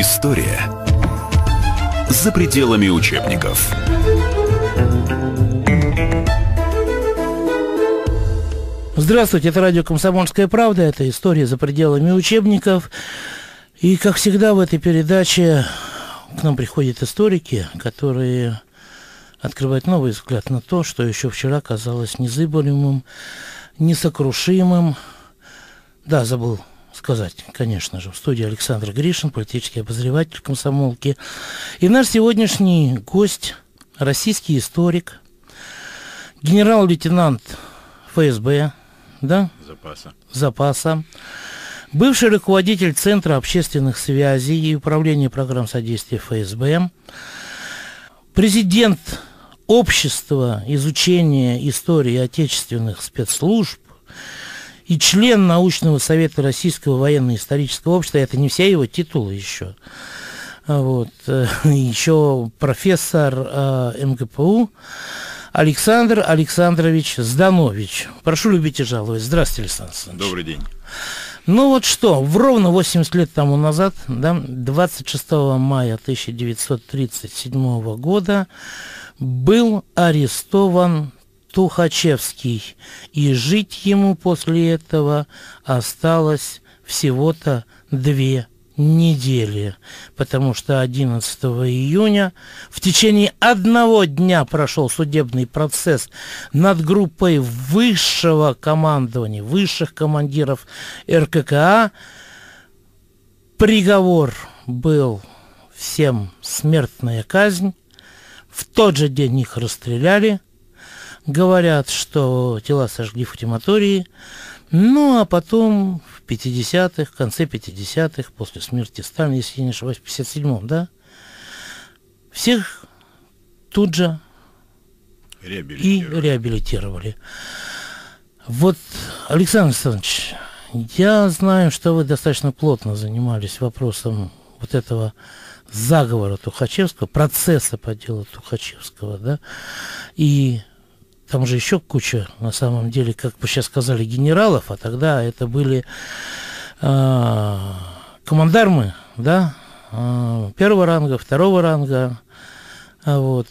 История за пределами учебников. Здравствуйте, это радио «Комсомольская правда», это «История за пределами учебников». И, как всегда, в этой передаче к нам приходят историки, которые открывают новый взгляд на то, что еще вчера казалось незыблемым, несокрушимым. Да, забыл сказать, конечно же. В студии Александр Гришин, политический обозреватель комсомолки. И наш сегодняшний гость, российский историк, генерал-лейтенант ФСБ, да? Запаса. Запаса. Бывший руководитель Центра общественных связей и управления программ содействия ФСБ. Президент общества изучения истории отечественных спецслужб и член научного совета Российского военно-исторического общества, это не все его титулы еще, а вот, э, еще профессор э, МГПУ Александр Александрович Зданович. Прошу любить и жаловать. Здравствуйте, Александр Александрович. Добрый день. Ну вот что, в ровно 80 лет тому назад, да, 26 мая 1937 года, был арестован Тухачевский, и жить ему после этого осталось всего-то две недели, потому что 11 июня в течение одного дня прошел судебный процесс над группой высшего командования, высших командиров РККА. Приговор был всем смертная казнь. В тот же день их расстреляли – Говорят, что тела сожгли в крематории, ну а потом в 50-х, в конце 50-х, после смерти Сталина, если я не ошибаюсь, в 57-м, да, всех тут же реабилитировали. и реабилитировали. Вот, Александр Александрович, я знаю, что вы достаточно плотно занимались вопросом вот этого заговора Тухачевского, процесса по делу Тухачевского, да, и там же еще куча, на самом деле, как бы сейчас сказали, генералов, а тогда это были э, командармы, да, э, первого ранга, второго ранга, а вот.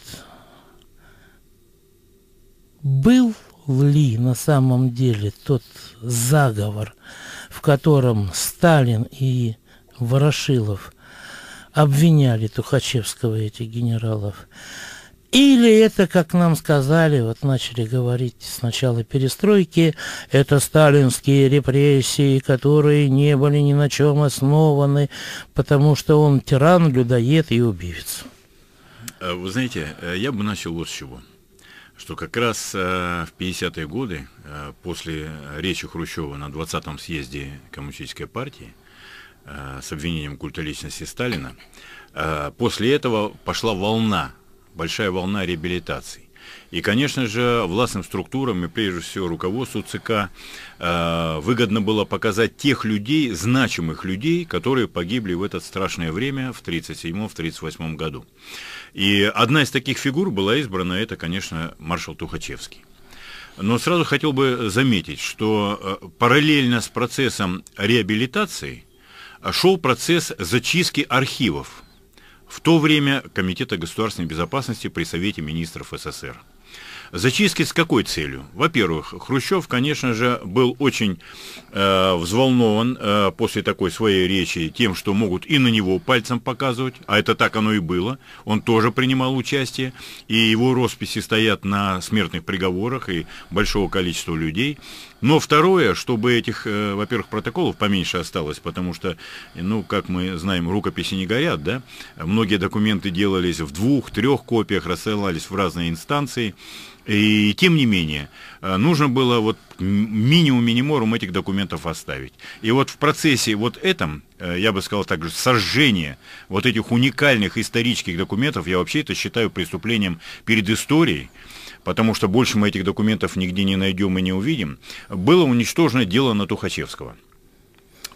Был ли на самом деле тот заговор, в котором Сталин и Ворошилов обвиняли Тухачевского и этих генералов? Или это, как нам сказали, вот начали говорить с начала перестройки, это сталинские репрессии, которые не были ни на чем основаны, потому что он тиран, людоед и убивец. Э, вы знаете, э, я бы начал вот с чего. Что как раз э, в 50-е годы, после речи Хрущева на 20-м съезде Коммунистической партии, с обвинением культа личности Сталина, после этого пошла волна большая волна реабилитаций. И, конечно же, властным структурам и прежде всего руководству ЦК э, выгодно было показать тех людей, значимых людей, которые погибли в это страшное время в 1937-1938 году. И одна из таких фигур была избрана, это, конечно, маршал Тухачевский. Но сразу хотел бы заметить, что э, параллельно с процессом реабилитации э, шел процесс зачистки архивов в то время Комитета государственной безопасности при Совете министров СССР. Зачистки с какой целью? Во-первых, Хрущев, конечно же, был очень э, взволнован э, после такой своей речи тем, что могут и на него пальцем показывать, а это так оно и было. Он тоже принимал участие, и его росписи стоят на смертных приговорах и большого количества людей. Но второе, чтобы этих, э, во-первых, протоколов поменьше осталось, потому что, ну, как мы знаем, рукописи не горят, да? Многие документы делались в двух-трех копиях, рассылались в разные инстанции. И тем не менее, э, нужно было вот минимум миниморум этих документов оставить. И вот в процессе вот этом, э, я бы сказал также же, сожжения вот этих уникальных исторических документов, я вообще это считаю преступлением перед историей, потому что больше мы этих документов нигде не найдем и не увидим, было уничтожено дело на Тухачевского –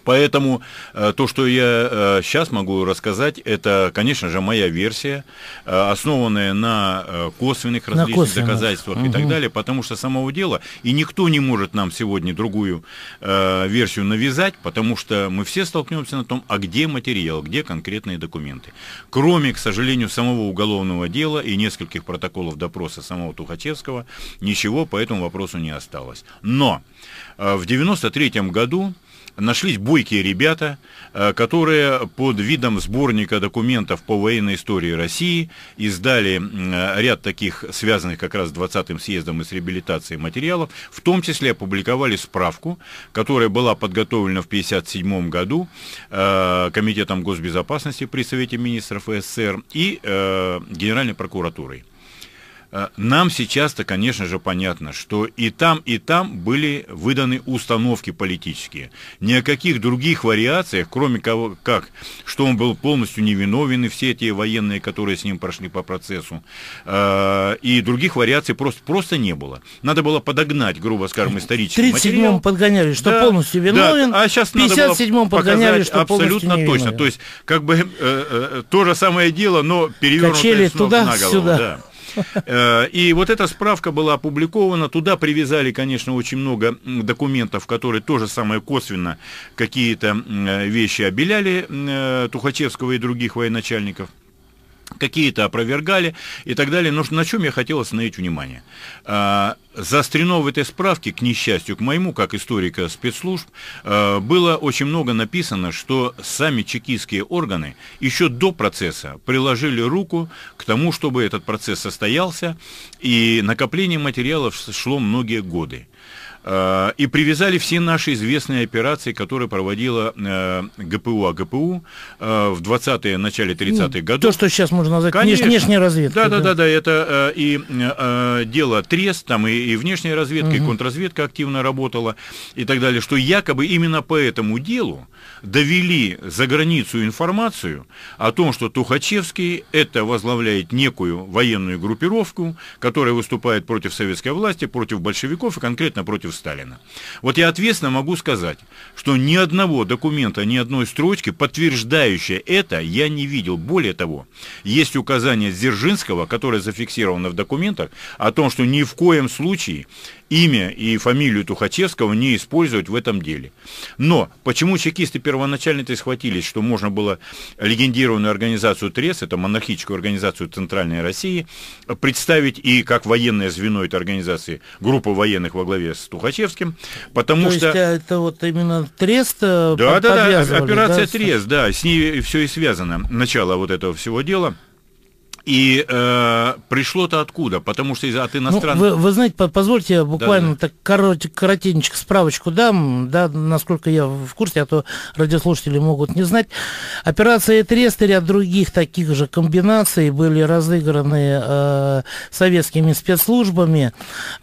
Поэтому э, то, что я сейчас э, могу рассказать, это, конечно же, моя версия, э, основанная на косвенных различных на косвенных. доказательствах угу. и так далее, потому что самого дела, и никто не может нам сегодня другую версию навязать, потому что мы все столкнемся на том, а где материал, где конкретные документы. Кроме, к сожалению, самого уголовного дела и нескольких протоколов допроса самого Тухачевского, ничего по этому вопросу не осталось. Но в 1993 году нашлись бойкие ребята, э, которые под видом сборника документов по военной истории России издали э, ряд таких связанных как раз с 20-м съездом и с реабилитацией материалов, в том числе опубликовали справку, которая была подготовлена в 1957 году э, Комитетом госбезопасности при Совете министров СССР и Генеральной прокуратурой. Э, нам сейчас-то, конечно же, понятно, что и там, и там были выданы установки политические. Ни о каких других вариациях, кроме того, как, что он был полностью невиновен, и все эти военные, которые с ним прошли по процессу, э, и других вариаций просто, просто не было. Надо было подогнать, грубо скажем, исторический 37-м материал. подгоняли, что да, полностью виновен, да, а сейчас 57-м подгоняли, что абсолютно точно. То есть, как бы э, э, то же самое дело, но перевернутое Качели туда-сюда. Да. Э, и вот эта справка была опубликована. Туда привязали, конечно, очень много документов, которые тоже самое косвенно какие-то э, вещи обеляли э, Тухачевского и других военачальников какие-то опровергали и так далее. Но на чем я хотел остановить внимание? А, заострено в этой справке, к несчастью, к моему, как историка спецслужб, а, было очень много написано, что сами чекистские органы еще до процесса приложили руку к тому, чтобы этот процесс состоялся, и накопление материалов шло многие годы. Э, и привязали все наши известные операции, которые проводила э, ГПУ АГПУ э, в 20-е, начале 30-х ну, годов. То, что сейчас можно назвать Конечно. внешней разведкой. Да, да, да, да, это и дело Трест, там и, и внешняя разведка, угу. и контрразведка активно работала и так далее, что якобы именно по этому делу довели за границу информацию о том, что Тухачевский это возглавляет некую военную группировку, которая выступает против советской власти, против большевиков и конкретно против Сталина. Вот я ответственно могу сказать, что ни одного документа, ни одной строчки, подтверждающей это, я не видел. Более того, есть указание Дзержинского, которое зафиксировано в документах, о том, что ни в коем случае имя и фамилию Тухачевского не использовать в этом деле. Но почему чекисты первоначально-то схватились, что можно было легендированную организацию ТРЕС, это монархическую организацию Центральной России, представить и как военное звено этой организации, группу военных во главе с Тухачевским, потому То что... Есть, а, это вот именно ТРЕС Да, да, да, операция да? ТРЕС, да, с ней все и связано, начало вот этого всего дела. И э, пришло-то откуда? Потому что из от иностранных... Ну, вы, вы знаете, позвольте я буквально да, да. так коротенько, справочку дам, да, насколько я в курсе, а то радиослушатели могут не знать. Операция Трест и ряд других таких же комбинаций были разыграны э, советскими спецслужбами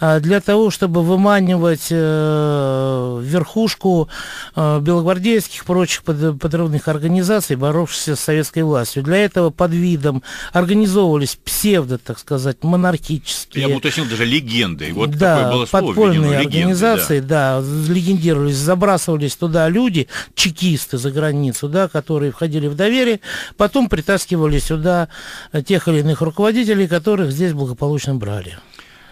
э, для того, чтобы выманивать э, верхушку э, белогвардейских прочих под, подрывных организаций, боровшихся с советской властью. Для этого под видом организации организовывались псевдо, так сказать, монархические. Я бы уточнил даже легенды. Вот да, такое было слово, подпольные введено, организации, легенды, да. да, легендировались, забрасывались туда люди, чекисты за границу, да, которые входили в доверие, потом притаскивали сюда э, тех или иных руководителей, которых здесь благополучно брали.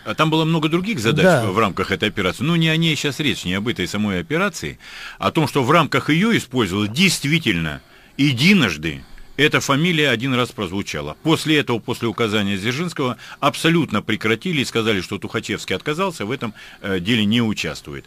А Там было много других задач да. в рамках этой операции. Ну, не о ней сейчас речь, не об этой самой операции, а о том, что в рамках ее использовалось действительно единожды эта фамилия один раз прозвучала. После этого, после указания Дзержинского, абсолютно прекратили и сказали, что Тухачевский отказался, в этом э, деле не участвует.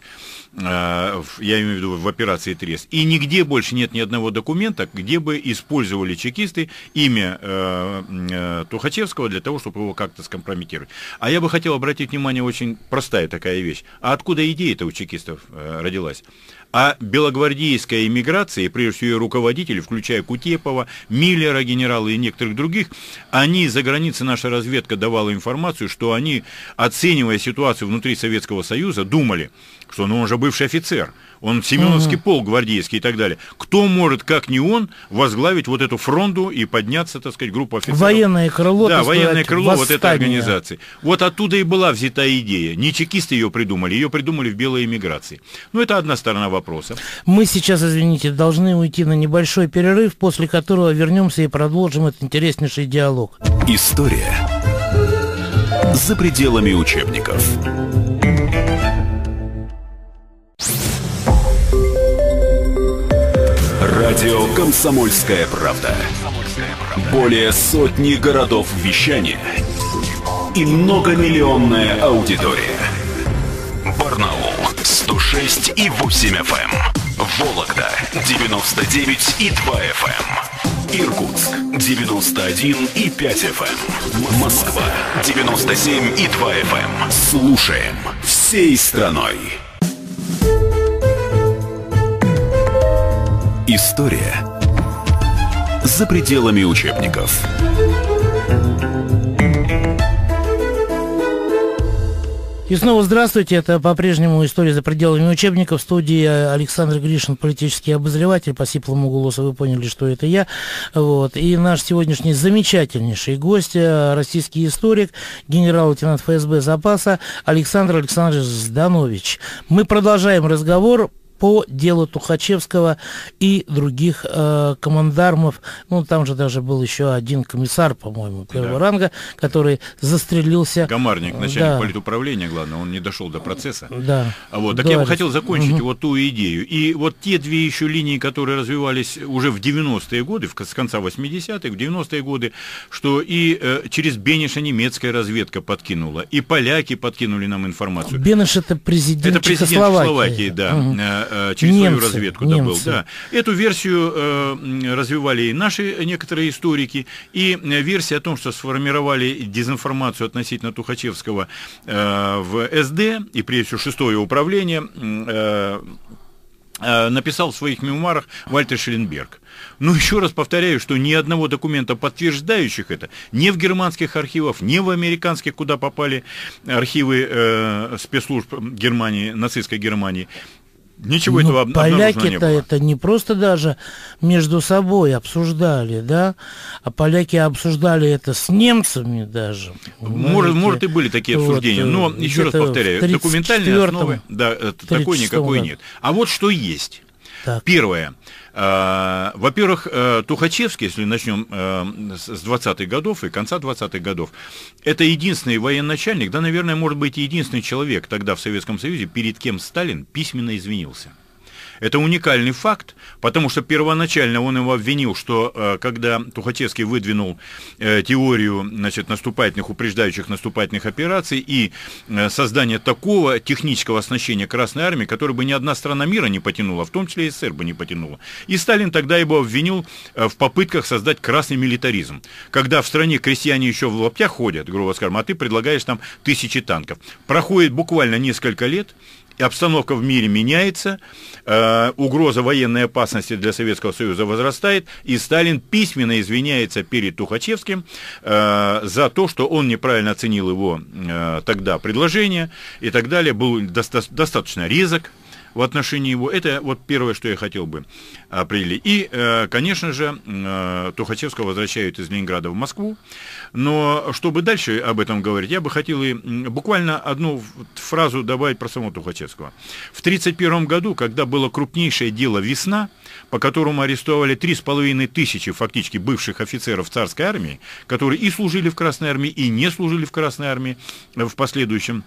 Э, я имею в виду в операции Трес. И нигде больше нет ни одного документа, где бы использовали чекисты имя э, Тухачевского для того, чтобы его как-то скомпрометировать. А я бы хотел обратить внимание, очень простая такая вещь. А откуда идея-то у чекистов родилась? О белогвардейской эмиграции, прежде всего ее руководители, включая Кутепова, Миллера, генерала и некоторых других, они за границей наша разведка давала информацию, что они, оценивая ситуацию внутри Советского Союза, думали, что ну, он же бывший офицер, он Семеновский угу. полк гвардейский и так далее. Кто может, как не он, возглавить вот эту фронду и подняться, так сказать, группу офицеров? Военное крыло, Да, военное сказать, крыло восстание. вот этой организации. Вот оттуда и была взята идея. Не чекисты ее придумали, ее придумали в белой эмиграции. Ну это одна сторона вопроса. Мы сейчас, извините, должны уйти на небольшой перерыв, после которого вернемся и продолжим этот интереснейший диалог. История за пределами учебников. Радио «Комсомольская правда». Более сотни городов вещания и многомиллионная аудитория. Барнаул 106 и 8 FM. Эм. Вологда 99 и 2 FM. Эм. Иркутск 91 и 5 FM. Эм. Москва 97 и 2 FM. Слушаем всей страной. История за пределами учебников. И снова здравствуйте. Это по-прежнему история за пределами учебников. В студии Александр Гришин, политический обозреватель. По сиплому голосу вы поняли, что это я. Вот. И наш сегодняшний замечательнейший гость, э, российский историк, генерал-лейтенант ФСБ запаса Александр Александрович Зданович. Мы продолжаем разговор по делу Тухачевского и других э, командармов. Ну, там же даже был еще один комиссар, по-моему, первого да. ранга, который застрелился. Гамарник, э, начальник да. политуправления, главное, он не дошел до процесса. Да. А вот, так Дуарис. я бы хотел закончить угу. вот ту идею. И вот те две еще линии, которые развивались уже в 90-е годы, в, с конца 80-х, в 90-е годы, что и э, через Бениша немецкая разведка подкинула, и поляки подкинули нам информацию. Бенеш это президент, это президент Чехословакии. Словакии, да. Угу. Э, через немцы, свою разведку немцы. добыл. Да. Эту версию э, развивали и наши некоторые историки, и э, версия о том, что сформировали дезинформацию относительно Тухачевского в СД, и прежде всего шестое управление, написал в своих мемуарах Вальтер Шелленберг. Но еще раз повторяю, что ни одного документа, подтверждающих это, ни в германских архивах, ни в американских, куда попали архивы э, спецслужб Германии, нацистской Германии, Ничего ну, этого об, Поляки-то это не просто даже между собой обсуждали, да, а поляки обсуждали это с немцами даже. Может, знаете, может и были такие обсуждения, но э, еще раз повторяю, документальной основы да, э, такой никакой нет. А вот что есть. Так. Первое. Э, во-первых, э, Тухачевский, если начнем э, с 20-х годов и конца 20-х годов, это единственный военачальник, да, наверное, может быть, единственный человек тогда в Советском Союзе, перед кем Сталин письменно извинился. Это уникальный факт, потому что первоначально он его обвинил, что э, когда Тухачевский выдвинул э, теорию значит, наступательных, упреждающих наступательных операций и э, создание такого технического оснащения Красной Армии, которое бы ни одна страна мира не потянула, в том числе и СССР бы не потянула. И Сталин тогда его обвинил в попытках создать красный милитаризм. Когда в стране крестьяне еще в лаптях ходят, грубо скажем, а ты предлагаешь там тысячи танков. Проходит буквально несколько лет, обстановка в мире меняется, э, угроза военной опасности для Советского Союза возрастает, и Сталин письменно извиняется перед Тухачевским э, за то, что он неправильно оценил его э, тогда предложение и так далее, был доста- достаточно резок в отношении его. Это вот первое, что я хотел бы определить. И, э, конечно же, э, Тухачевского возвращают из Ленинграда в Москву. Но чтобы дальше об этом говорить, я бы хотел и буквально одну фразу добавить про самого Тухачевского. В 1931 году, когда было крупнейшее дело «Весна», по которому арестовали 3,5 тысячи фактически бывших офицеров царской армии, которые и служили в Красной армии, и не служили в Красной армии э, в последующем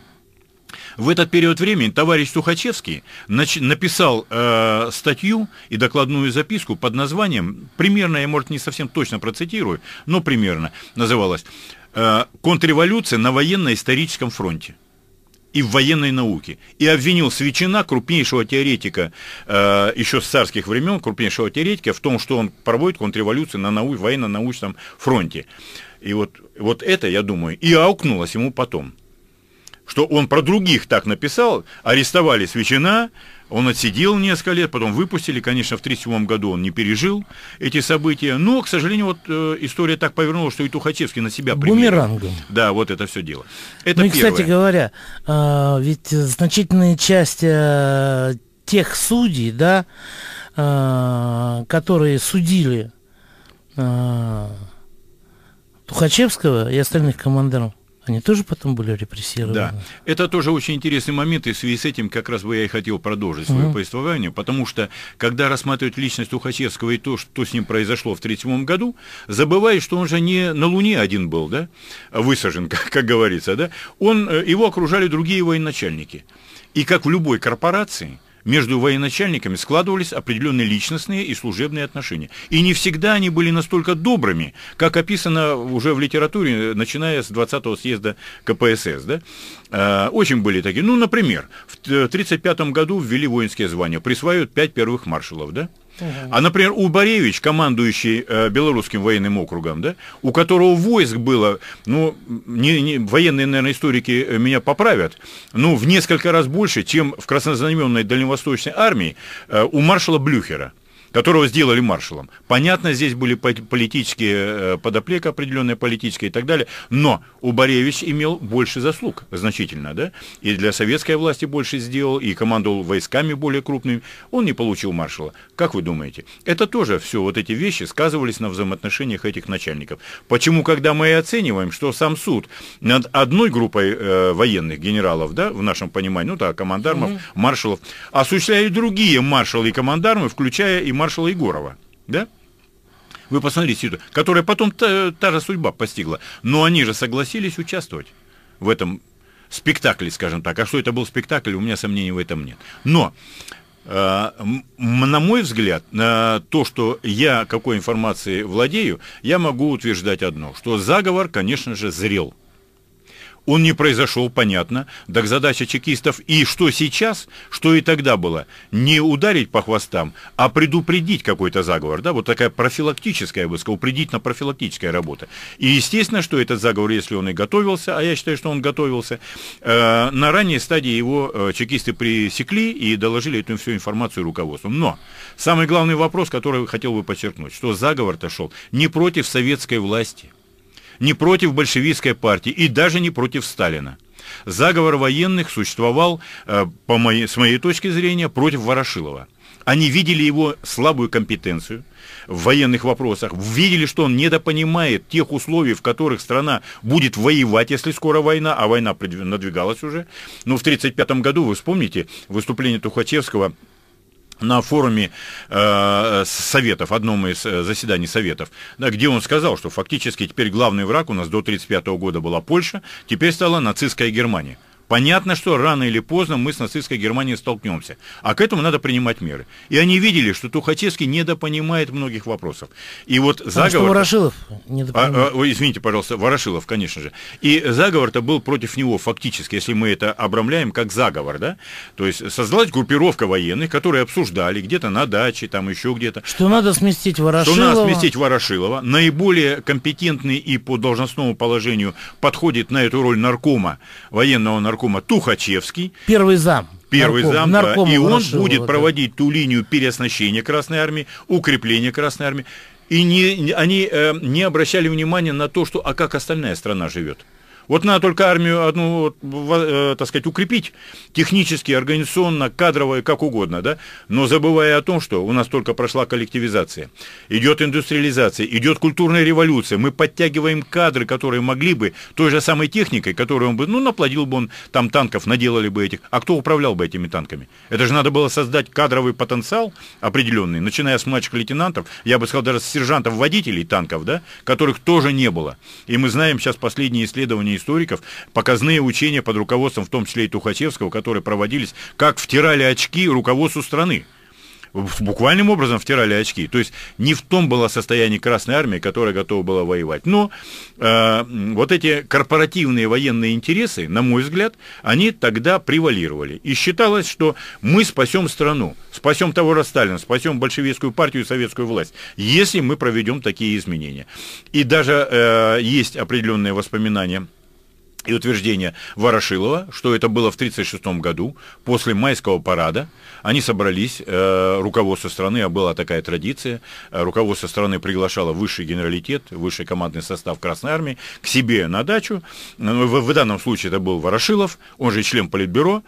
в этот период времени товарищ Сухачевский написал э, статью и докладную записку под названием, примерно, я, может, не совсем точно процитирую, но примерно называлась э, «Контрреволюция на военно-историческом фронте» и в военной науке. И обвинил Свечина, крупнейшего теоретика э, еще с царских времен, крупнейшего теоретика, в том, что он проводит контрреволюцию на нау- военно-научном фронте. И вот, вот это, я думаю, и аукнулось ему потом что он про других так написал, арестовали Свечина, он отсидел несколько лет, потом выпустили, конечно, в 1937 году он не пережил эти события, но, к сожалению, вот э, история так повернула, что и Тухачевский на себя примерил. Бумерангом. Да, вот это все дело. Это ну и, первое. кстати говоря, э, ведь значительная часть э, тех судей, да, э, которые судили э, Тухачевского и остальных командиров, они тоже потом были репрессированы. Да, это тоже очень интересный момент, и в связи с этим как раз бы я и хотел продолжить свое угу. повествование, потому что, когда рассматривают личность Ухачевского и то, что с ним произошло в 1937 году, забывая, что он же не на Луне один был, да, а высажен, как, как говорится, да, он, э, его окружали другие военачальники. И как в любой корпорации, между военачальниками складывались определенные личностные и служебные отношения. И не всегда они были настолько добрыми, как описано уже в литературе, начиная с 20-го съезда КПСС. Да? А, очень были такие. Ну, например, в 1935 году ввели воинские звания, присваивают пять первых маршалов. Да? А, например, Убаревич, командующий э, Белорусским военным округом, да, у которого войск было, ну, не, не, военные, наверное, историки э, меня поправят, ну, в несколько раз больше, чем в краснознаменной дальневосточной армии э, у маршала Блюхера которого сделали маршалом. Понятно, здесь были политические э, подоплека определенные политические и так далее, но Убаревич имел больше заслуг значительно, да, и для советской власти больше сделал, и командовал войсками более крупными, он не получил маршала. Как вы думаете? Это тоже все вот эти вещи сказывались на взаимоотношениях этих начальников. Почему, когда мы оцениваем, что сам суд над одной группой э, военных генералов, да, в нашем понимании, ну да, командармов, угу. маршалов, осуществляют другие маршалы и командармы, включая и маршалов маршала Егорова, да? Вы посмотрите, которая потом та, та же судьба постигла. Но они же согласились участвовать в этом спектакле, скажем так. А что это был спектакль, у меня сомнений в этом нет. Но, э, на мой взгляд, э, то, что я какой информацией владею, я могу утверждать одно, что заговор, конечно же, зрел. Он не произошел, понятно. Так задача чекистов и что сейчас, что и тогда было. Не ударить по хвостам, а предупредить какой-то заговор. Да? Вот такая профилактическая, я бы сказал, предельно-профилактическая работа. И естественно, что этот заговор, если он и готовился, а я считаю, что он готовился, э, на ранней стадии его э, чекисты пресекли и доложили эту всю информацию руководству. Но самый главный вопрос, который хотел бы подчеркнуть, что заговор-то шел не против советской власти, не против большевистской партии и даже не против Сталина. Заговор военных существовал, э, по моей, с моей точки зрения, против Ворошилова. Они видели его слабую компетенцию в военных вопросах, видели, что он недопонимает тех условий, в которых страна будет воевать, если скоро война, а война надвигалась уже. Но ну, в 1935 году, вы вспомните, выступление Тухачевского – на форуме э, Советов, одном из э, заседаний Советов, да, где он сказал, что фактически теперь главный враг у нас до 1935 года была Польша, теперь стала нацистская Германия. Понятно, что рано или поздно мы с нацистской Германией столкнемся, а к этому надо принимать меры. И они видели, что Тухачевский недопонимает многих вопросов. И вот Потому заговор... Что Ворошилов а, недопонимает. А, а, извините, пожалуйста, Ворошилов, конечно же. И заговор-то был против него фактически, если мы это обрамляем как заговор, да? То есть создалась группировка военных, которые обсуждали где-то на даче, там еще где-то. Что надо сместить Ворошилова. Что надо сместить Ворошилова. Наиболее компетентный и по должностному положению подходит на эту роль наркома, военного наркома наркома Тухачевский. Первый зам. Первый нарком, зам, нарком, да, и он будет проводить это. ту линию переоснащения Красной Армии, укрепления Красной Армии. И не, они э, не обращали внимания на то, что, а как остальная страна живет. Вот надо только армию одну, э, так сказать, укрепить технически, организационно, кадрово и как угодно, да, но забывая о том, что у нас только прошла коллективизация, идет индустриализация, идет культурная революция, мы подтягиваем кадры, которые могли бы той же самой техникой, которую он бы, ну, наплодил бы он там танков, наделали бы этих, а кто управлял бы этими танками? Это же надо было создать кадровый потенциал определенный, начиная с младших лейтенантов, я бы сказал, даже с сержантов-водителей танков, да, которых тоже не было. И мы знаем сейчас последние исследования мнению историков, показные учения под руководством, в том числе и Тухачевского, которые проводились, как втирали очки руководству страны буквальным образом втирали очки. То есть не в том было состояние Красной Армии, которая готова была воевать. Но э, вот эти корпоративные военные интересы, на мой взгляд, они тогда превалировали. И считалось, что мы спасем страну, спасем того же Сталина, спасем большевистскую партию и советскую власть, если мы проведем такие изменения. И даже э, есть определенные воспоминания и утверждение Ворошилова, что это было в 1936 году, после майского парада, они собрались, э, руководство страны, а была такая традиция, э, руководство страны приглашало высший генералитет, высший командный состав Красной Армии к себе на дачу, ну, в, в данном случае это был Ворошилов, он же член Политбюро,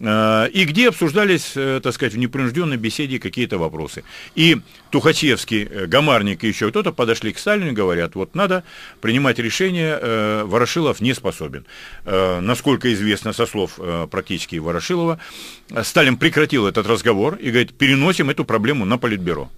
э, и где обсуждались, э, так сказать, в непринужденной беседе какие-то вопросы. И Тухачевский, э, Гамарник и еще кто-то подошли к Сталину и говорят, вот надо принимать решение, э, Ворошилов не способен. Сталин. Э, насколько известно со слов э, практически Ворошилова, Сталин прекратил этот разговор и говорит, переносим эту проблему на Политбюро.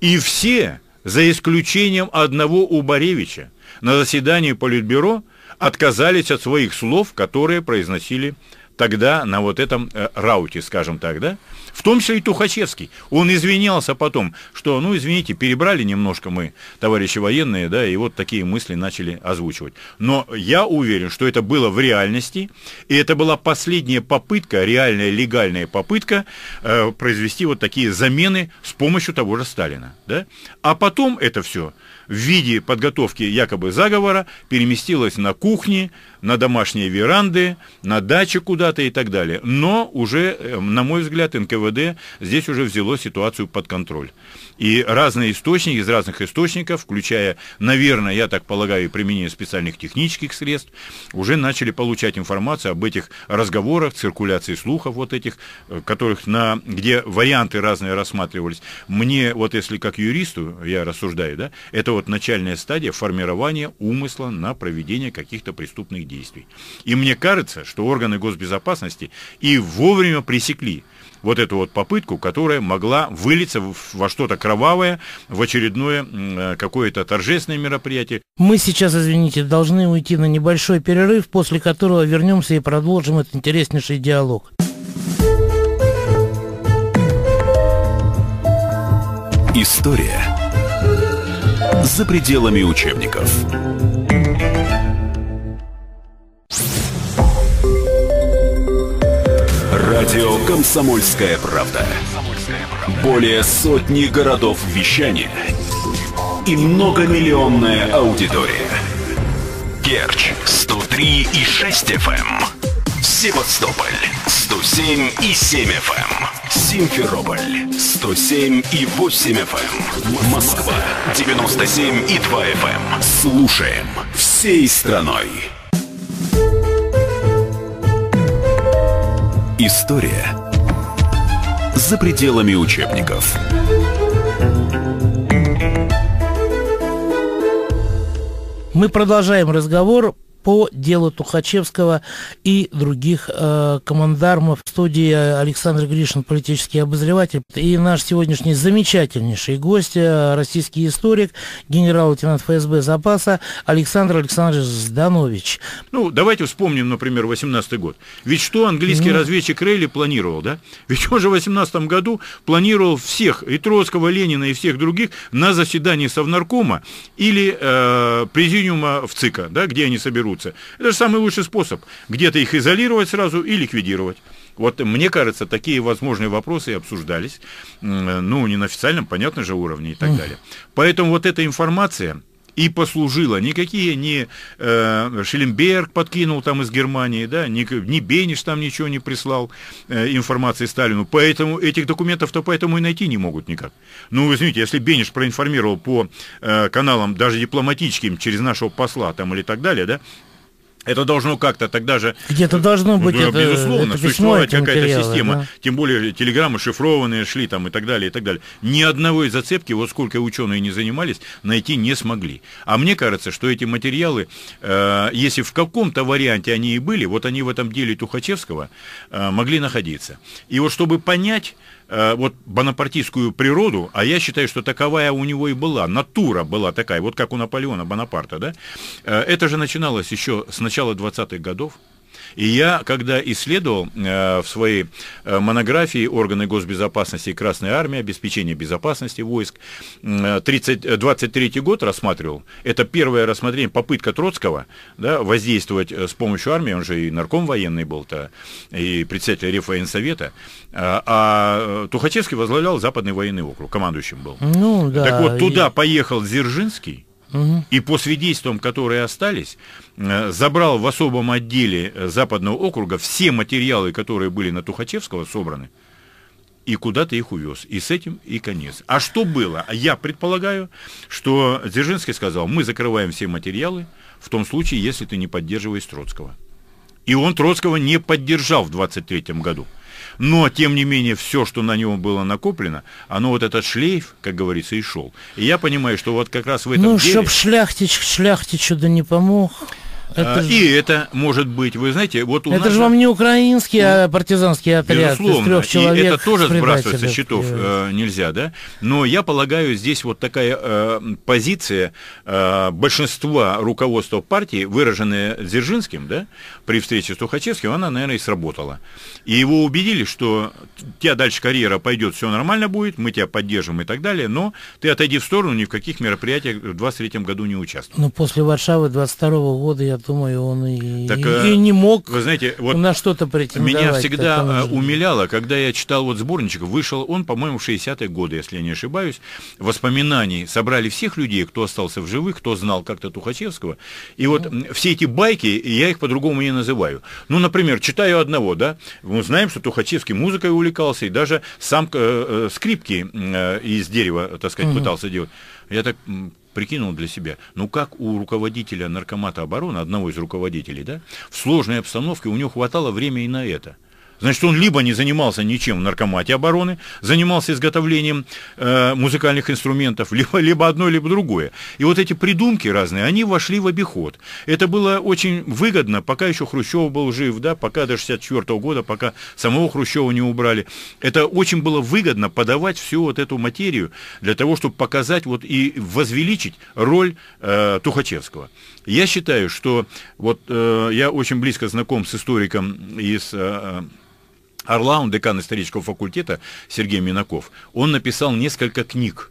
И все, за исключением одного Убаревича, на заседании Политбюро отказались от своих слов, которые произносили тогда на вот этом э, рауте, скажем так, да? В том числе и Тухачевский. Он извинялся потом, что, ну, извините, перебрали немножко мы, товарищи военные, да, и вот такие мысли начали озвучивать. Но я уверен, что это было в реальности, и это была последняя попытка, реальная легальная попытка э, произвести вот такие замены с помощью того же Сталина, да? А потом это все в виде подготовки якобы заговора переместилось на кухне на домашние веранды, на дачи куда-то и так далее. Но уже, э, на мой взгляд, НКВД здесь уже взяло ситуацию под контроль. И разные источники, из разных источников, включая, наверное, я так полагаю, применение специальных технических средств, уже начали получать информацию об этих разговорах, циркуляции слухов вот этих, э, которых на, где варианты разные рассматривались. Мне, вот если как юристу, я рассуждаю, да, это вот начальная стадия формирования умысла на проведение каких-то преступных действий действий. И мне кажется, что органы госбезопасности и вовремя пресекли вот эту вот попытку, которая могла вылиться во что-то кровавое, в очередное э, какое-то торжественное мероприятие. Мы сейчас, извините, должны уйти на небольшой перерыв, после которого вернемся и продолжим этот интереснейший диалог. История за пределами учебников. Радио «Комсомольская правда». Более сотни городов вещания и многомиллионная аудитория. Керч 103 и 6 FM. Эм. Севастополь 107 и 7 FM. Эм. Симферополь 107 и 8 FM. Эм. Москва 97 и 2 FM. Слушаем всей страной. История за пределами учебников. Мы продолжаем разговор по делу Тухачевского и других э, командармов. В студии Александр Гришин, политический обозреватель, и наш сегодняшний замечательнейший гость, э, российский историк, генерал-лейтенант ФСБ запаса Александр Александрович Зданович. Ну, давайте вспомним, например, 18 год. Ведь что английский ну... разведчик Рейли планировал, да? Ведь он же в 18 году планировал всех, и Троцкого, Ленина, и всех других на заседании Совнаркома или э, Президиума в ЦИКа, да, где они соберутся рвутся. Это же самый лучший способ. Где-то их изолировать сразу и ликвидировать. Вот, мне кажется, такие возможные вопросы обсуждались. Ну, не на официальном, понятно же, уровне и так далее. Поэтому вот эта информация, и послужила. Никакие не э, Шелленберг подкинул там из Германии, да, ни, ни Бениш там ничего не прислал э, информации Сталину. Поэтому этих документов-то поэтому и найти не могут никак. Ну, извините, если Бениш проинформировал по э, каналам, даже дипломатическим, через нашего посла там или так далее, да, это должно как-то тогда же... Где-то должно ну, быть ну, это, Безусловно, это существовать какая-то система. Да? Тем более телеграммы шифрованные шли там и так далее, и так далее. Ни одного из зацепки, вот сколько ученые не занимались, найти не смогли. А мне кажется, что эти материалы, э, если в каком-то варианте они и были, вот они в этом деле Тухачевского э, могли находиться. И вот чтобы понять Э, вот бонапартистскую природу, а я считаю, что таковая у него и была, натура была такая, вот как у Наполеона Бонапарта, да, э, это же начиналось еще с начала 20-х годов, и я, когда исследовал э, в своей э, монографии «Органы госбезопасности и Красной Армии Обеспечение безопасности войск», э, 30, 23 э, год рассматривал, это первое рассмотрение, попытка Троцкого да, воздействовать э, с помощью армии, он же и нарком военный был-то, и председатель Реввоенсовета, а, а Тухачевский возглавлял Западный военный округ, командующим был. Ну, да, так вот, туда и... поехал Дзержинский, и по свидетельствам, которые остались, э, забрал в особом отделе э, Западного округа все материалы, которые были на Тухачевского собраны, и куда-то их увез. И с этим и конец. А что было? Я предполагаю, что Дзержинский сказал, мы закрываем все материалы в том случае, если ты не поддерживаешь Троцкого. И он Троцкого не поддержал в 23 году. Но, тем не менее, все, что на нем было накоплено, оно вот этот шлейф, как говорится, и шел. И я понимаю, что вот как раз в этом Ну, деле... чтоб шляхтич шляхтичу да не помог. Это а, же... И это может быть, вы знаете, вот у Это нас... же вам не украинский, а партизанский отряд Безусловно, из трех человек. И это тоже сбрасывать со счетов э, нельзя, да? Но я полагаю, здесь вот такая э, позиция э, большинства руководства партии, выраженная Дзержинским, да, при встрече с Тухачевским, она, наверное, и сработала. И его убедили, что тебя дальше карьера пойдет, все нормально будет, мы тебя поддержим и так далее, но ты отойди в сторону, ни в каких мероприятиях в 23 году не участвуй. Ну, после Варшавы 22 -го года я я думаю, он и, так, и, э, и не мог вы знаете, вот на что-то претендовать. Меня всегда э, умиляло, когда я читал вот сборничек, вышел он, по-моему, в 60-е годы, если я не ошибаюсь, воспоминаний собрали всех людей, кто остался в живых, кто знал как-то Тухачевского, и вот ну. все эти байки, я их по-другому не называю. Ну, например, читаю одного, да, мы знаем, что Тухачевский музыкой увлекался, и даже сам э, э, скрипки э, из дерева, так сказать, угу. пытался делать. Я так прикинул для себя, ну как у руководителя наркомата обороны, одного из руководителей, да, в сложной обстановке у него хватало времени на это – Значит, он либо не занимался ничем в наркомате обороны, занимался изготовлением э, музыкальных инструментов, либо, либо одно, либо другое. И вот эти придумки разные, они вошли в обиход. Это было очень выгодно, пока еще Хрущев был жив, да, пока до 64 -го года, пока самого Хрущева не убрали. Это очень было выгодно подавать всю вот эту материю для того, чтобы показать вот и возвеличить роль э, Тухачевского. Я считаю, что вот э, я очень близко знаком с историком из... Э, Орлаун, декан исторического факультета Сергей Минаков, он написал несколько книг.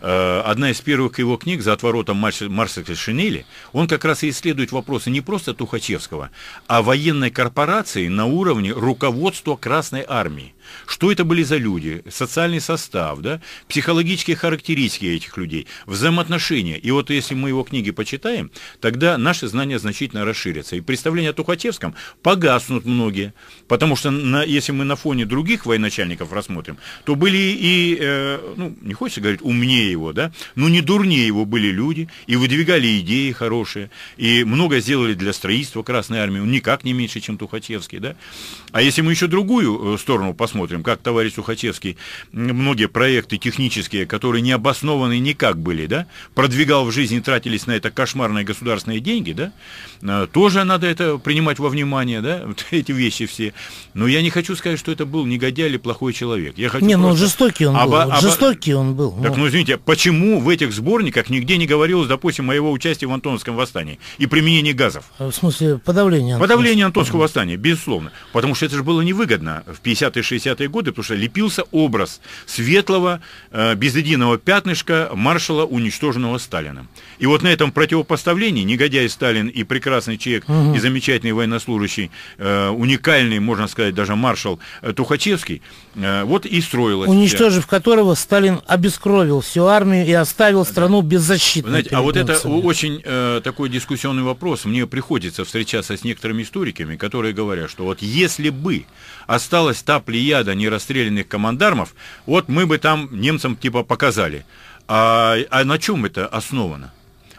Э, одна из первых его книг «За отворотом Марсовской шинели» он как раз и исследует вопросы не просто Тухачевского, а военной корпорации на уровне руководства Красной Армии. Что это были за люди, социальный состав, да, психологические характеристики этих людей, взаимоотношения. И вот если мы его книги почитаем, тогда наши знания значительно расширятся. И представления о Тухачевском погаснут многие, потому что на, если мы на фоне других военачальников рассмотрим, то были и, э, ну, не хочется говорить умнее его, да, но не дурнее его были люди, и выдвигали идеи хорошие, и много сделали для строительства Красной Армии, он никак не меньше, чем Тухачевский, да. А если мы еще другую э, сторону посмотрим, посмотрим, как товарищ Сухачевский многие проекты технические, которые не обоснованы никак были, да, продвигал в жизни, тратились на это кошмарные государственные деньги, да, э, тоже надо это принимать во внимание, да, вот эти вещи все. Но я не хочу сказать, что это был негодяй или плохой человек. Я хочу не, ну жестокий он оба, был, оба... жестокий он был. Так, ну. ну извините, почему в этих сборниках нигде не говорилось, допустим, о его участии в Антоновском восстании и применении газов? Э, в смысле, подавление Антоновского Подавление Антоновского восстания, безусловно. Потому что это же было невыгодно в 50-е, 60-е годы, потому что лепился образ светлого, э, без единого пятнышка маршала, уничтоженного Сталином. И вот на этом противопоставлении негодяй Сталин и прекрасный человек, угу. и замечательный военнослужащий, э, уникальный, можно сказать, даже маршал э, Тухачевский, вот и строилось. Уничтожив которого Сталин обескровил всю армию и оставил страну беззащитной. Знаете, а вот это очень такой дискуссионный вопрос. Мне приходится встречаться с некоторыми историками, которые говорят, что вот если бы осталась та плеяда, плеяда нерасстрелянных командармов, вот мы бы там немцам типа показали. А, а на чем это основано?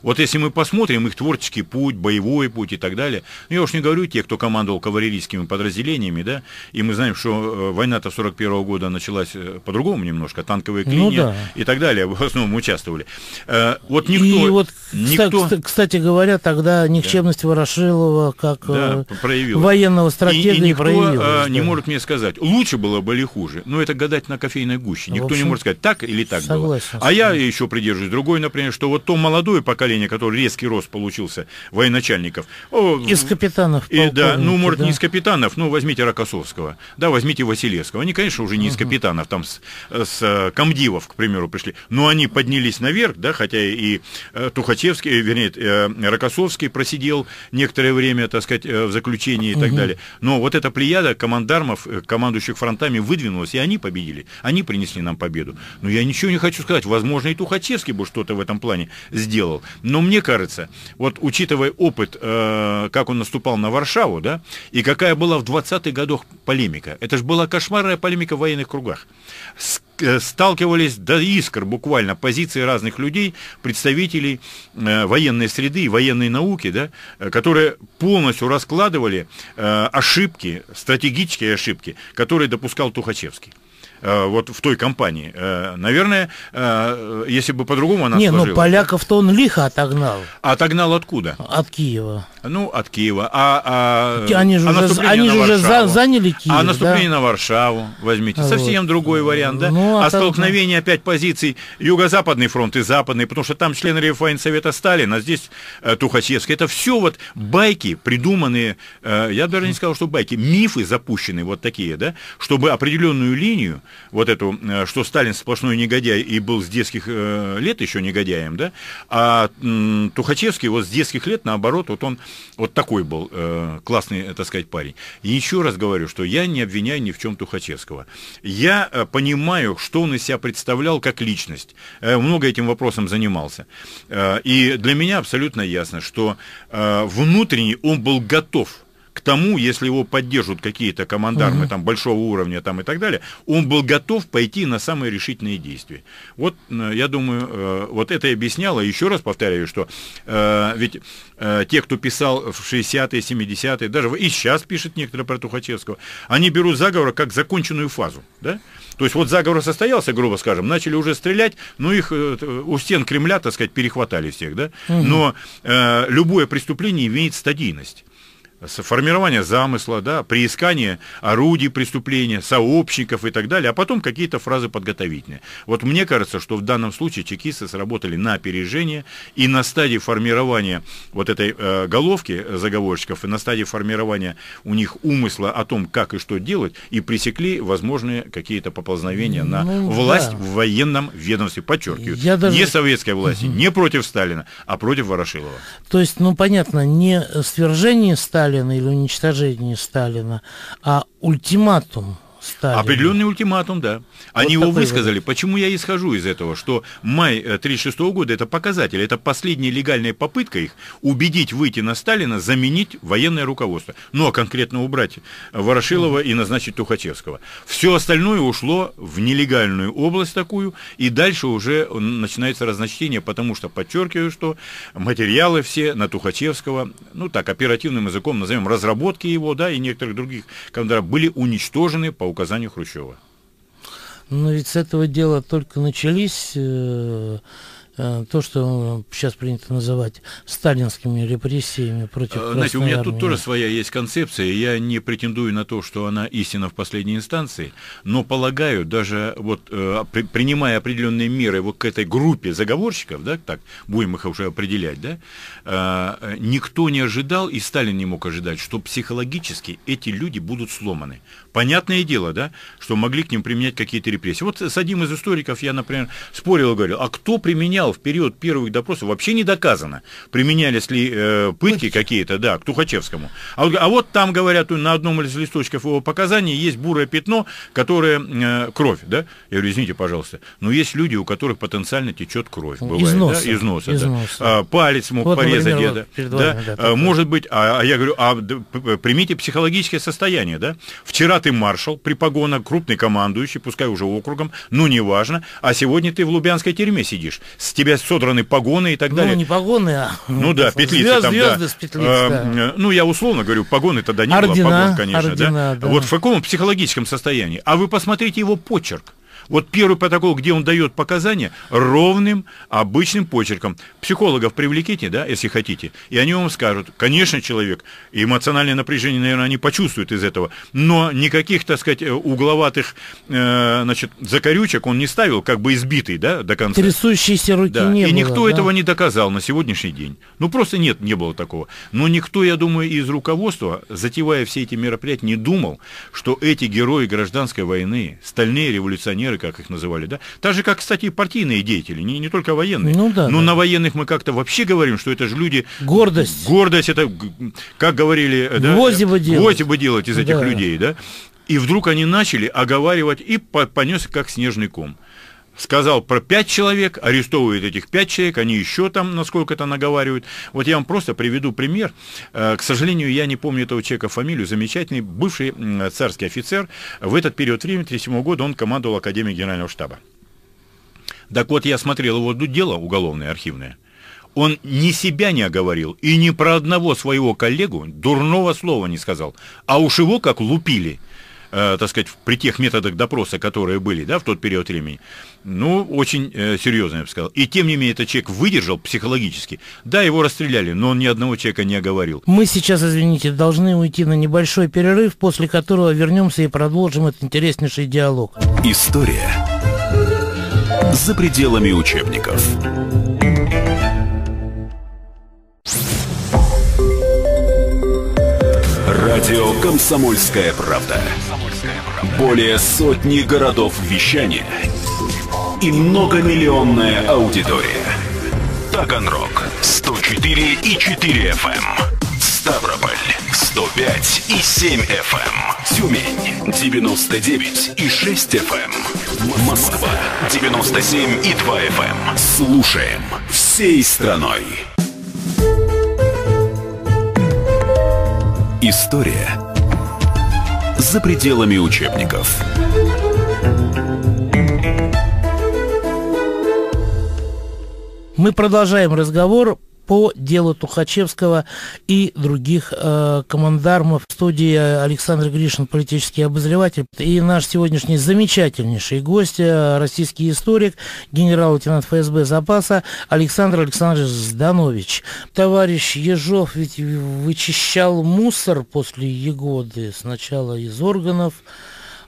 Вот если мы посмотрим их творческий путь, боевой путь и так далее, ну, я уж не говорю те, кто командовал кавалерийскими подразделениями, да, и мы знаем, что э, война-то 41 -го года началась э, по-другому немножко, танковые ну клинья ну, да. и так далее, в основном участвовали. Э, вот никто... И вот, никто... кстати говоря, тогда никчемность да. Ворошилова как да, военного стратега и, и никто не да. может мне сказать, лучше было бы или хуже, но это гадать на кофейной гуще. Никто общем, не может сказать, так или так Согласен, было. А я еще придерживаюсь другой, например, что вот то молодое поколение, поколения, который резкий рост получился военачальников. Из капитанов. И, да, ну, может, да. не из капитанов, ну, возьмите Рокоссовского, да, возьмите Василевского. Они, конечно, уже не из капитанов, там с, с э, комдивов, к примеру, пришли, но они поднялись наверх, да, хотя и э, Тухачевский, э, вернее, Рокоссовский просидел некоторое время, так сказать, в заключении и так угу. далее. Но вот эта плеяда командармов, командующих фронтами выдвинулась, и они победили. Они принесли нам победу. Но я ничего не хочу сказать. Возможно, и Тухачевский бы что-то в этом плане сделал. Но мне кажется, вот учитывая опыт, э, как он наступал на Варшаву, да, и какая была в 20-х годах полемика, это же была кошмарная полемика в военных кругах. Э, сталкивались до искр буквально позиции разных людей, представителей э, военной среды и военной науки, да, которые полностью раскладывали ошибки, стратегические ошибки, которые допускал Тухачевский. Э, вот в той компании. Э, наверное, э, если бы по-другому она Не, ну, сложилась. но поляков-то он лихо отогнал. Отогнал откуда? От Киева. Ну, от Киева. А, а, они же а уже, они же уже за, заняли Киев. А наступление да? на Варшаву, возьмите. А Совсем вот. другой вариант, да? Ну, а, а столкновение опять позиций Юго-Западный фронт и Западный, потому что там члены Ревфайнсовета Сталина, здесь э, Тухачевский. Это все вот байки, придуманные, э, я даже не сказал, что байки, мифы запущенные вот такие, да, чтобы определенную линию, вот эту, э, что Сталин сплошной негодяй и был с детских э, лет еще негодяем, да, а э, Тухачевский вот с детских лет, наоборот, вот он вот такой был э, классный, так сказать, парень. И еще раз говорю, что я не обвиняю ни в чем Тухачевского. Я э, понимаю, что он из себя представлял как личность. Э, много этим вопросом занимался. Э, и для меня абсолютно ясно, что э, внутренне он был готов к тому, если его поддержат какие-то командармы угу. там, большого уровня там, и так далее, он был готов пойти на самые решительные действия. Вот, э, я думаю, э, вот это и объясняло. Еще раз повторяю, что э, ведь те, кто писал в 60-е, 70-е, даже и сейчас пишет некоторые про Тухачевского, они берут заговор как законченную фазу. Да? То есть вот заговор состоялся, грубо скажем, начали уже стрелять, но ну, их у стен Кремля, так сказать, перехватали всех, да? Угу. Но э, любое преступление имеет стадийность формирование замысла, да, приискание орудий преступления, сообщников и так далее, а потом какие-то фразы подготовительные. Вот мне кажется, что в данном случае чекисты сработали на опережение и на стадии формирования вот этой э, головки заговорщиков, и на стадии формирования у них умысла о том, как и что делать, и пресекли возможные какие-то поползновения на ну власть да. в военном ведомстве, подчеркиваю. Я даже... Не советской власти, угу. не против Сталина, а против Ворошилова. То есть, ну понятно, не свержение Сталина, Сталина или уничтожение Сталина, а ультиматум Стадиум. Определенный ультиматум, да. Они вот его высказали. Вывод. Почему я исхожу из этого, что май 1936 э, года это показатель, это последняя легальная попытка их убедить выйти на Сталина, заменить военное руководство. Ну, а конкретно убрать Ворошилова mm. и назначить Тухачевского. Все остальное ушло в нелегальную область такую, и дальше уже начинается разночтение, потому что, подчеркиваю, что материалы все на Тухачевского, ну так, оперативным языком назовем, разработки его, да, и некоторых других, когда были уничтожены по указанию Хрущева. Но ведь с этого дела только начались э, Э, то, что сейчас э, принято называть сталинскими репрессиями против Красной э, Знаете, у меня армии. тут тоже своя есть концепция. Я не претендую на то, что она истина в последней инстанции, но полагаю, даже вот принимая определенные меры вот к этой группе заговорщиков, да, так, будем их уже определять, да, никто не ожидал, и Сталин не мог ожидать, что психологически эти люди будут сломаны. Понятное дело, да, что могли к ним применять какие-то репрессии. Вот с одним из историков я, например, спорил и говорил, а кто применял применял в период первых допросов, вообще не доказано, применялись ли э, пытки какие-то, да, к Тухачевскому. А, а вот там, говорят, на одном из листочков его показаний есть бурое пятно, которое э, кровь, да? Я говорю, извините, пожалуйста, но есть люди, у которых потенциально течет кровь. Бывает, из носа. Да? Из да. А, палец мог вот, порезать. Например, да, перед вами, да? Да, а, может быть, а, а я говорю, а примите психологическое состояние, да? Вчера ты маршал при погонах, крупный командующий, пускай уже округом, ну неважно, а сегодня ты в Лубянской тюрьме сидишь. С с тебя содраны погоны и так ну, далее. Ну, не погоны, а... Ну да, петлицы звезд, там, звезды да. с петлиц, а, эм, да. Ну, я условно говорю, погоны тогда не ордена, было, погон, конечно, ордена, да? да. Вот в каком психологическом состоянии. А вы посмотрите его почерк. Вот первый протокол, где он дает показания, ровным, обычным почерком. Психологов привлеките, да, если хотите, и они вам скажут, конечно, человек, эмоциональное напряжение, наверное, они почувствуют из этого, но никаких, так сказать, э, угловатых, э, значит, закорючек он не ставил, как бы избитый, да, до конца. Трясущиеся руки да. не и было. И никто да? этого не доказал на сегодняшний день. Ну, просто нет, не было такого. Но никто, я думаю, из руководства, затевая все эти мероприятия, не думал, что эти герои гражданской войны, стальные революционеры, пенсионеры, как их называли, да, так же, как, кстати, и партийные деятели, не, не только военные. Ну, да, Но да. на военных мы как-то вообще говорим, что это же люди... Гордость. Гордость, это, как говорили... Э, Гвозди да, бы делать. Гвозди бы делать из этих да. людей, да. И вдруг они начали оговаривать и понес как снежный ком сказал про пять человек, арестовывает этих пять человек, они еще там насколько это наговаривают. Вот я вам просто приведу пример. Э, к сожалению, я не помню этого человека фамилию, замечательный бывший царский офицер. В этот период времени, 37 года, он командовал Академией Генерального штаба. Так вот, я смотрел его дело уголовное, архивное. Он ни себя не оговорил и ни про одного своего коллегу дурного слова не сказал. А уж его как лупили – э, так сказать, при тех методах допроса, которые были, да, в тот период времени, ну, очень э, серьезно, я бы сказал. И тем не менее, этот человек выдержал психологически. Да, его расстреляли, но он ни одного человека не оговорил. Мы сейчас, извините, должны уйти на небольшой перерыв, после которого вернемся и продолжим этот интереснейший диалог. История за пределами учебников. Радио «Комсомольская правда». Более сотни городов вещания и многомиллионная аудитория. Таганрог 104 и 4 FM. Эм. Ставрополь 105 и 7 FM. Эм. Тюмень 99 и 6 FM. Эм. Москва 97 и 2 FM. Слушаем всей страной. История за пределами учебников. Мы продолжаем разговор по делу Тухачевского и других э, командармов. В студии Александр Гришин, политический обозреватель, и наш сегодняшний замечательнейший гость, э, российский историк, генерал-лейтенант ФСБ запаса Александр Александрович Зданович. Товарищ Ежов ведь вычищал мусор после Егоды сначала из органов,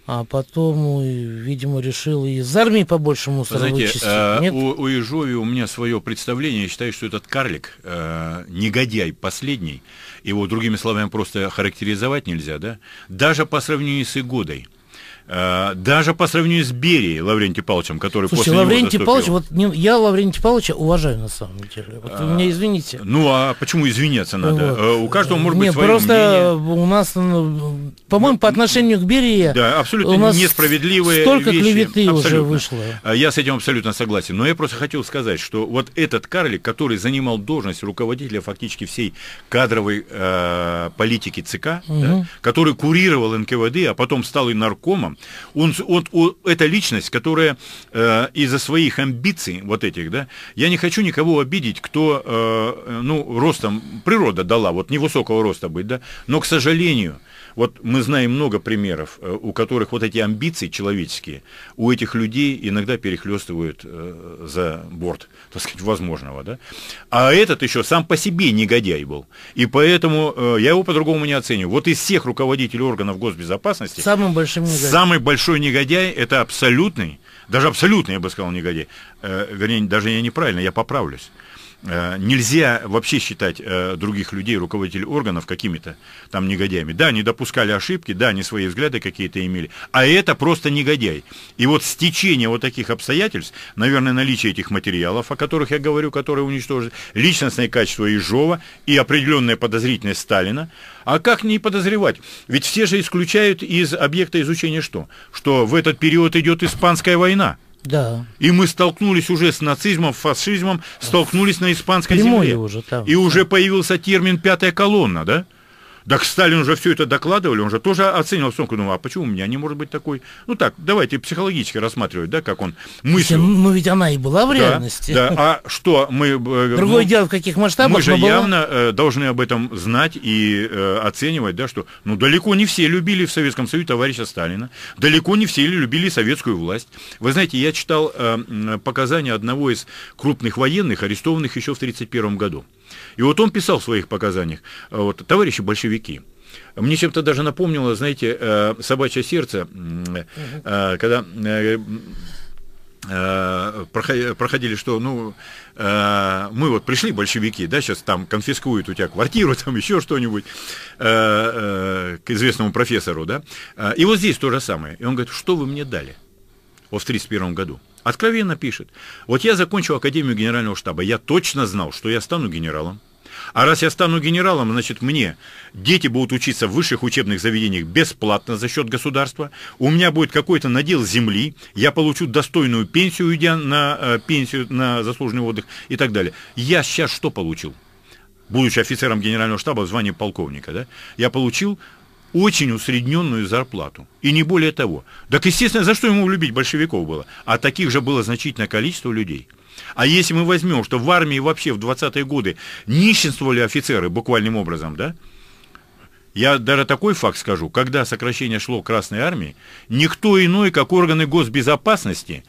а потом, видимо, решил из армии побольше мусора Знаете, вычистить. Э, Нет? У, у Ежови у меня свое представление. Я считаю, что этот карлик, э, негодяй последний, его другими словами просто характеризовать нельзя, да? Даже по сравнению с Игодой – Э, даже по сравнению с Берией Лаврентий Павловичем, который Слушайте, после Лаврентий него Павлович, вот не, я Лаврентия Павловича уважаю на самом деле. Вот а, вы меня извините. Ну а почему извиняться надо? Вот. Э, у каждого может Нет, быть свое просто мнение. у нас, э, по-моему, по ну, отношению к Берии да, абсолютно у нас несправедливые столько вещи. клеветы абсолютно. уже вышло. Я с этим абсолютно согласен. Но я просто хотел сказать, что вот этот карлик, который занимал должность руководителя фактически всей кадровой э, политики ЦК, угу. да, который курировал НКВД, а потом стал и наркомом, он, вот, он, это личность, которая э, из-за своих амбиций вот этих, да, я не хочу никого обидеть, кто, э, ну, ростом природа дала, вот невысокого роста быть, да, но, к сожалению, вот мы знаем много примеров, э, у которых вот эти амбиции человеческие, у этих людей иногда перехлестывают э, за борт, так сказать, возможного. Да? А этот еще сам по себе негодяй был. И поэтому э, я его по-другому не оцениваю. Вот из всех руководителей органов госбезопасности... Самым большим негодяем. Самый большой негодяй – это абсолютный, даже абсолютный, я бы сказал, негодяй. Вернее, даже я неправильно, я поправлюсь. Э, нельзя вообще считать э, других людей, руководителей органов какими-то там негодяями. Да, они допускали ошибки, да, они свои взгляды какие-то имели, а это просто негодяй. И вот стечение вот таких обстоятельств, наверное, наличие этих материалов, о которых я говорю, которые уничтожены, личностное качество Ежова и определенная подозрительность Сталина, а как не подозревать? Ведь все же исключают из объекта изучения что? Что в этот период идет Испанская война. Да. И мы столкнулись уже с нацизмом, фашизмом, столкнулись на испанской Прямое земле. уже там. И уже появился термин «пятая колонна», да? Да к Сталину уже все это докладывали, он же тоже оценивал Сонку, ну а почему у меня не может быть такой? Ну так, давайте психологически рассматривать, да, как он мыслил. Ну ведь она и была в да, реальности. Да, а что мы... Э, ну, Другое ну, дело, в каких масштабах Мы же была... явно э, должны об этом знать и э, оценивать, да, что ну далеко не все любили в Советском Союзе товарища Сталина, далеко не все любили советскую власть. Вы знаете, я читал э, показания одного из крупных военных, арестованных еще в 1931 году. И вот он писал в своих показаниях, э, вот, товарищи большевики, мне чем-то даже напомнило, знаете, э, собачье сердце, э, когда проходили, что, ну, мы вот пришли, большевики, да, сейчас там конфискуют у тебя квартиру, там еще что-нибудь, к известному профессору, да, и вот здесь то же самое. И он говорит, что вы мне дали? Вот в 1931 году. Откровенно пишет. Вот я закончил Академию Генерального штаба. Я точно знал, что я стану генералом. А раз я стану генералом, значит, мне дети будут учиться в высших учебных заведениях бесплатно за счет государства, у меня будет какой-то надел земли, я получу достойную пенсию, идя на э, пенсию, на заслуженный отдых и так далее. Я сейчас что получил? Будучи офицером генерального штаба в звании полковника, да, я получил очень усредненную зарплату. И не более того. Так, естественно, за что ему влюбить большевиков было? А таких же было значительное количество людей. А если мы возьмем, что в армии вообще в 20-е годы нищенствовали офицеры буквальным образом, да? Я даже такой факт скажу, когда сокращение шло Красной Армии, никто иной, как органы госбезопасности,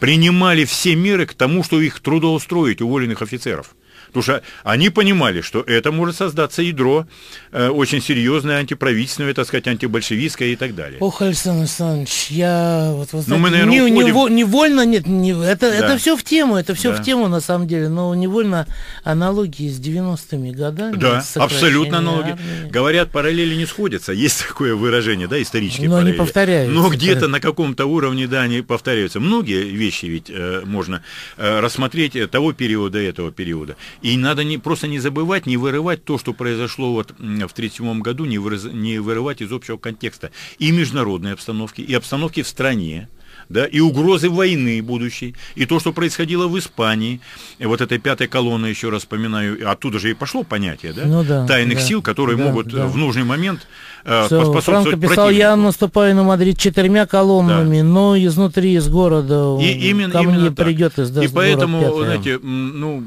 принимали все меры к тому, что их трудоустроить уволенных офицеров. Потому что они понимали, что это может создаться ядро э, очень серьезное, антиправительственное, так сказать, антибольшевистское и так далее. Ох, Александр Александрович, я вот, вот ну, мы, наверное, не, уходим... невольно, нет, не, это, да. это все в тему, это все да. в тему на самом деле, но невольно аналогии с 90-ми годами. Да, абсолютно аналогии. Армии. Говорят, параллели не сходятся, есть такое выражение, да, исторически. Но параллели. не повторяются. Но где-то на каком-то уровне, да, они повторяются. Многие вещи ведь э, можно э, рассмотреть того периода, этого периода. И надо не, просто не забывать, не вырывать то, что произошло вот в 1937 году, не, выраз, не вырывать из общего контекста и международной обстановки, и обстановки в стране, да, и угрозы войны будущей, и то, что происходило в Испании, вот этой пятой колонны, еще раз вспоминаю, оттуда же и пошло понятие, да, ну, да тайных да, сил, которые да, могут э, да. в нужный момент э, Все, поспособствовать Франко писал, противнику. я наступаю на Мадрид четырьмя колоннами, да. но изнутри, из города, и, именно, ко именно мне так. придет из да, И поэтому, пятый. знаете, ну,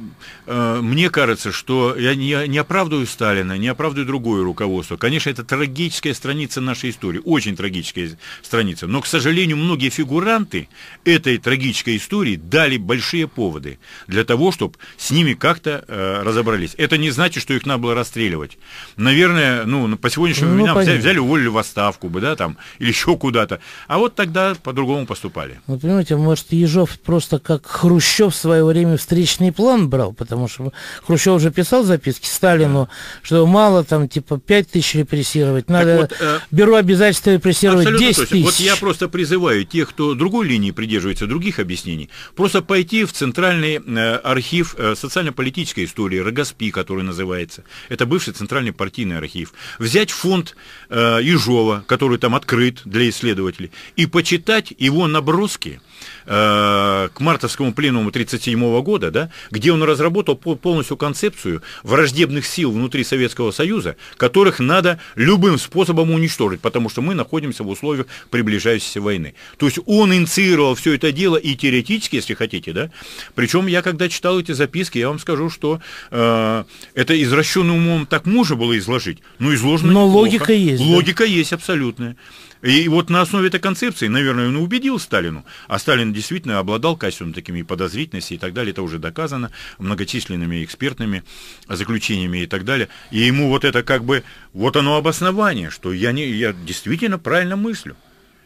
э, мне кажется, что я не, не оправдываю Сталина, не оправдываю другое руководство. Конечно, это трагическая страница нашей истории, очень трагическая страница, но, к сожалению, многие фигуры эмигранты этой трагической истории дали большие поводы для того, чтобы с ними как-то э, разобрались. Это не значит, что их надо было расстреливать. Наверное, ну, по сегодняшним ну, временам взяли, взяли, уволили в отставку бы, да, там, или еще куда-то. А вот тогда по-другому поступали. Вы понимаете, может, Ежов просто как Хрущев в свое время встречный план брал, потому что Хрущев уже писал записки Сталину, да. что мало там, типа, 5 тысяч репрессировать, надо так вот, э, бюро обязательства репрессировать 10 тысяч. Вот я просто призываю тех, кто другой линии придерживается других объяснений, просто пойти в центральный э, архив э, социально-политической истории, РГСПИ, который называется, это бывший центральный партийный архив, взять фонд э, Ежова, который там открыт для исследователей, и почитать его наброски, Э, к мартовскому пленуму 1937 года, да, где он разработал полностью концепцию враждебных сил внутри Советского Союза, которых надо любым способом уничтожить, потому что мы находимся в условиях приближающейся войны. То есть он инициировал все это дело и теоретически, если хотите, да. Причем я когда читал эти записки, я вам скажу, что э, это извращенным умом так можно было изложить, но изложено Но неплохо. логика есть. Логика да? есть абсолютная. И вот на основе этой концепции, наверное, он убедил Сталину, а Сталин действительно обладал качеством такими подозрительности и так далее, это уже доказано многочисленными экспертными заключениями и так далее. И ему вот это как бы, вот оно обоснование, что я, не, я действительно правильно мыслю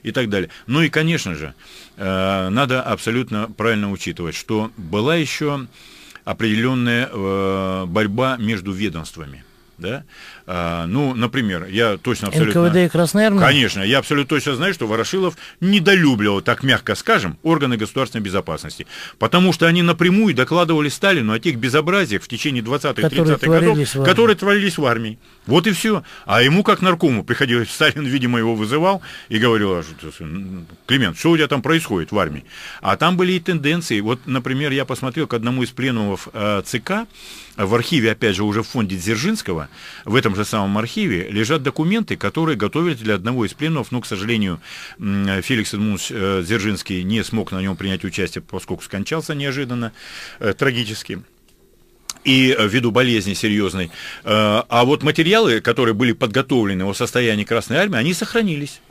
и так далее. Ну и, конечно же, э, надо абсолютно правильно учитывать, что была еще определенная э, борьба между ведомствами. Да? А, ну, например, я точно абсолютно... НКВД и Красная Армия? Конечно, я абсолютно точно знаю, что Ворошилов недолюбливал, так мягко скажем, органы государственной безопасности. Потому что они напрямую докладывали Сталину о тех безобразиях в течение 20-х, 30-х годов, которые творились в армии. Вот и все. А ему, как наркому, приходилось, Сталин, видимо, его вызывал и говорил, «А ну, Климент, что у тебя там происходит в армии? А там были и тенденции. Вот, например, я посмотрел к одному из пленумов э, ЦК, в архиве, опять же, уже в фонде Дзержинского, в этом же самом архиве, лежат документы, которые готовили для одного из пленов, но, к сожалению, Феликс Эдмунд э, Дзержинский не смог на нем принять участие, поскольку скончался неожиданно, э, трагически и э, ввиду болезни серьезной. А вот материалы, которые были подготовлены о состоянии Красной Армии, они сохранились.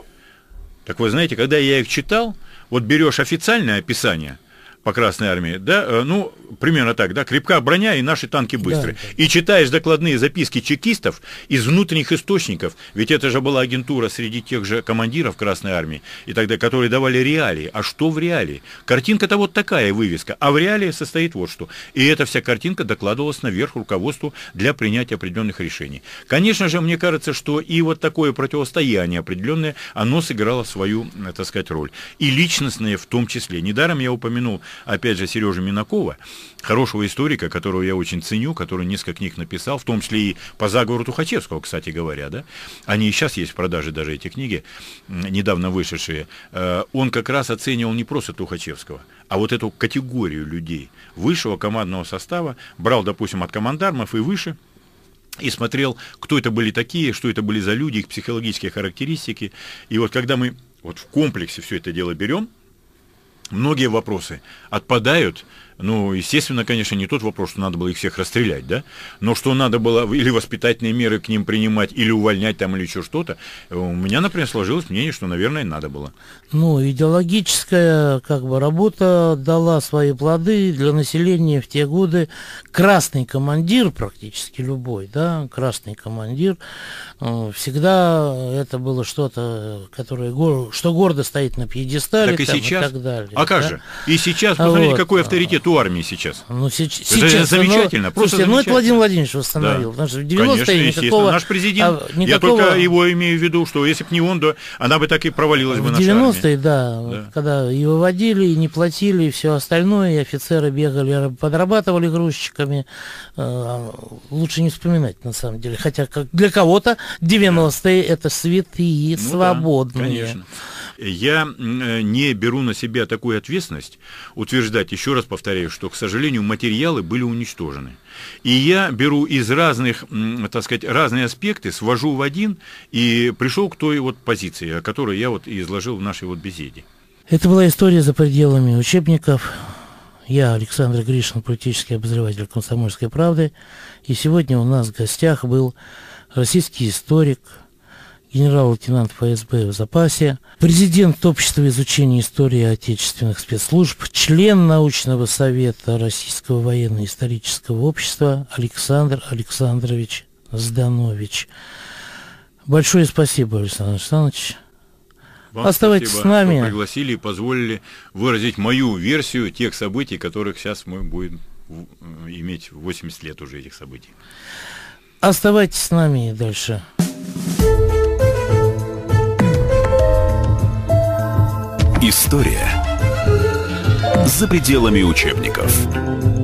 Так вы знаете, когда я их читал, вот берешь официальное описание – по Красной армии, да, э, ну, примерно так, да, крепка броня и наши танки быстрые. Да, да. И читаешь докладные записки чекистов из внутренних источников, ведь это же была агентура среди тех же командиров Красной армии, и тогда, которые давали реалии. А что в реалии? Картинка-то вот такая вывеска, а в реалии состоит вот что. И эта вся картинка докладывалась наверх руководству для принятия определенных решений. Конечно же, мне кажется, что и вот такое противостояние определенное, оно сыграло свою, э, так сказать, роль. И личностное в том числе. Недаром я упомянул опять же, Сережи Минакова, хорошего историка, которого я очень ценю, который несколько книг написал, в том числе и по заговору Тухачевского, кстати говоря, да, они и сейчас есть в продаже даже эти книги, недавно вышедшие, э, он как раз оценивал не просто Тухачевского, а вот эту категорию людей высшего командного состава, брал, допустим, от командармов и выше, и смотрел, кто это были такие, что это были за люди, их психологические характеристики. И вот когда мы вот в комплексе все это дело берем, многие вопросы отпадают, ну, естественно, конечно, не тот вопрос, что надо было их всех расстрелять, да, но что надо было или воспитательные меры к ним принимать, или увольнять там, или еще что-то, э, у меня, например, сложилось мнение, что, наверное, надо было. Ну, идеологическая, как бы, работа дала свои плоды для населения в те годы. Красный командир, практически любой, да, красный командир, э, всегда это было что-то, которое, что гордо стоит на пьедестале так и, там, сейчас. и так далее. А как да? же? И сейчас, посмотрите, вот. какой авторитет нет армии сейчас. Ну, се- это сейчас замечательно. Ну, просто слушайте, ну это Владимир Владимирович восстановил. Да. Потому что в 90-е Конечно, никакого, наш президент. А, никакого... Я только его имею в виду, что если бы не он, то она бы так и провалилась в бы. В 90-е, да, да. Когда и выводили, и не платили, и все остальное, и офицеры бегали, подрабатывали грузчиками. Э, лучше не вспоминать, на самом деле. Хотя как для кого-то 90-е да. это святые, ну, свободные. Да, конечно. Я э, не беру на себя такую ответственность утверждать, еще раз повторяю, что, к сожалению, материалы были уничтожены. И я беру из разных, так сказать, разные аспекты, свожу в один и пришел к той вот позиции, которую я вот и изложил в нашей вот беседе. Это была история за пределами учебников. Я Александр Гришин, политический обозреватель «Комсомольской правды». И сегодня у нас в гостях был российский историк, генерал-лейтенант ФСБ в запасе, президент Общества изучения истории отечественных спецслужб, член научного совета Российского военно-исторического общества Александр Александрович Зданович. Большое спасибо, Александр Александрович. Вам Оставайтесь спасибо, с нами. Что пригласили и позволили выразить мою версию тех событий, которых сейчас мы будем э, иметь 80 лет уже этих событий. Оставайтесь с нами и дальше. История за пределами учебников.